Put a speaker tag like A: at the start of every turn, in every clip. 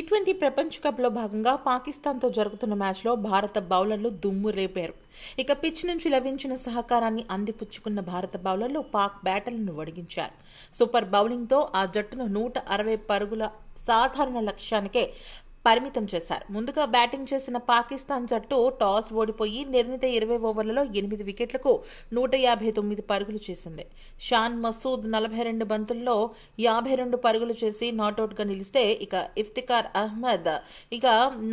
A: T twenty ప్రపంచ కప్లో భాగంగా పాకిస్తాన్తో జరుగుతున్న మ్యాచ్లో భారత బౌలర్లు దుమ్ము రేపారు ఇక పిచ్ నుంచి లభించిన సహకారాన్ని అందిపుచ్చుకున్న భారత బౌలర్లు పాక్ బ్యాటర్లను వడిగించారు సూపర్ బౌలింగ్తో ఆ జట్టును నూట అరవై పరుగుల సాధారణ లక్ష్యానికే పరిమితం చేశారు ముందుగా బ్యాటింగ్ చేసిన పాకిస్తాన్ జట్టు టాస్ ఓడిపోయి నిర్ణీత ఇరవై ఓవర్లలో ఎనిమిది వికెట్లకు నూట యాభై తొమ్మిది పరుగులు చేసింది షాన్ మసూద్ నలభై రెండు బంతుల్లో యాభై రెండు పరుగులు చేసి నాట్అవుట్గా నిలిస్తే ఇక ఇఫ్తికార్ అహ్మద్ ఇక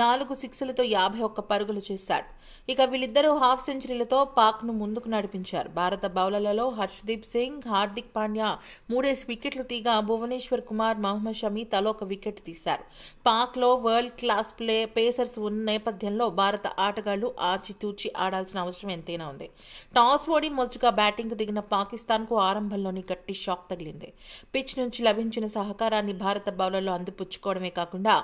A: నాలుగు సిక్స్లతో యాభై ఒక్క పరుగులు చేశాడు ఇక వీళ్ళిద్దరూ హాఫ్ సెంచరీలతో పాక్ను ముందుకు నడిపించారు భారత బౌలర్లలో హర్షదీప్ సింగ్ హార్దిక్ పాండ్యా మూడేసి వికెట్లు తీగా భువనేశ్వర్ కుమార్ మహమ్మద్ షమి తలో ఒక వికెట్ తీశారు పాక్లో world world class play pacers ఉన్న నేపథ్యంలో భారత ఆటగాళ్లు ఆచితూచి ఆడాల్సిన అవసరం ఎంతైనా ఉంది టాస్ ఓడి మొదటగా బ్యాటింగ్కు దిగిన పాకిస్తాన్కు ఆరంభంలోని గట్టి షాక్ తగిలింది పిచ్ నుంచి లభించిన సహకారాన్ని భారత బౌలర్లు అందిపుచ్చుకోవడమే కాకుండా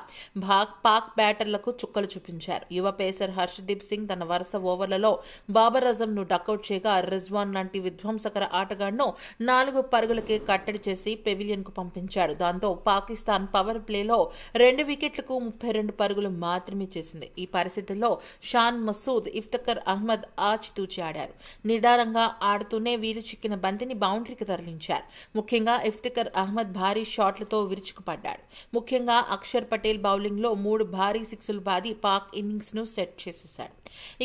A: భాగ్ పాక్ బ్యాటర్లకు చుక్కలు చూపించారు యువ పేసర్ హర్షదీప్ సింగ్ తన వరుస ఓవర్లలో బాబర్ అజంను డకౌట్ చేయగా రిజ్వాన్ లాంటి విధ్వంసకర ఆటగాడును నాలుగు పరుగులకే కట్టడి చేసి పెవిలియన్కు పంపించాడు దాంతో పాకిస్తాన్ పవర్ ప్లేలో రెండు వికెట్లకు ముప్పై ముప్పై రెండు పరుగులు మాత్రమే చేసింది ఈ పరిస్థితుల్లో షాన్ మసూద్ ఇఫ్తకర్ అహ్మద్ ఆచితూచి ఆడారు నిడారంగా ఆడుతూనే వీలు చిక్కిన బంతిని బౌండరీకి తరలించారు ముఖ్యంగా ఇఫ్తికర్ అహ్మద్ భారీ షాట్లతో విరుచుకుపడ్డాడు ముఖ్యంగా అక్షర్ పటేల్ బౌలింగ్లో మూడు భారీ సిక్సులు బాది పాక్ ఇన్నింగ్స్ ను సెట్ చేసేశాడు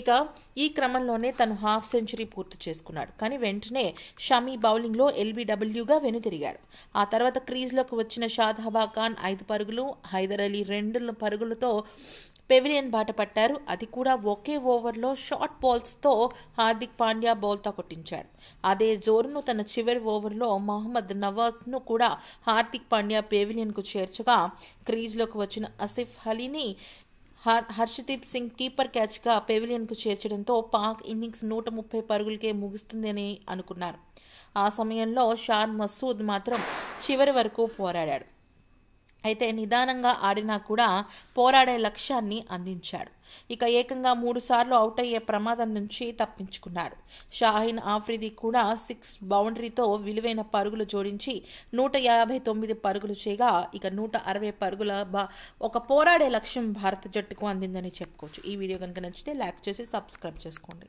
A: ఇక ఈ క్రమంలోనే తను హాఫ్ సెంచరీ పూర్తి చేసుకున్నాడు కానీ వెంటనే షమీ బౌలింగ్లో ఎల్బిడబ్ల్యూగా వెనుతిరిగాడు ఆ తర్వాత క్రీజ్లోకి వచ్చిన షాద్ హబా ఖాన్ ఐదు పరుగులు హైదర్ అలీ రెండు పరుగులతో పెవిలియన్ బాట పట్టారు అది కూడా ఒకే ఓవర్లో షార్ట్ బాల్స్తో హార్దిక్ పాండ్యా బౌల్తో కొట్టించాడు అదే జోరును తన చివరి ఓవర్లో మహమ్మద్ నవాజ్ను కూడా హార్దిక్ పాండ్యా పెవిలియన్కు చేర్చగా క్రీజ్లోకి వచ్చిన అసిఫ్ అలీని హర్షదీప్ సింగ్ కీపర్ క్యాచ్గా పెవిలియన్కు చేర్చడంతో పాక్ ఇన్నింగ్స్ నూట ముప్పై పరుగులకే ముగుస్తుందని అనుకున్నారు ఆ సమయంలో షాన్ మసూద్ మాత్రం చివరి వరకు పోరాడాడు అయితే నిదానంగా ఆడినా కూడా పోరాడే లక్ష్యాన్ని అందించాడు ఇక ఏకంగా మూడుసార్లు అవుట్ అయ్యే ప్రమాదం నుంచి తప్పించుకున్నాడు షాహీన్ ఆఫ్రిది కూడా సిక్స్ బౌండరీతో విలువైన పరుగులు జోడించి నూట యాభై తొమ్మిది పరుగులు చేయగా ఇక నూట అరవై పరుగుల ఒక పోరాడే లక్ష్యం భారత జట్టుకు అందిందని చెప్పుకోవచ్చు ఈ వీడియో కనుక నచ్చితే లైక్ చేసి సబ్స్క్రైబ్ చేసుకోండి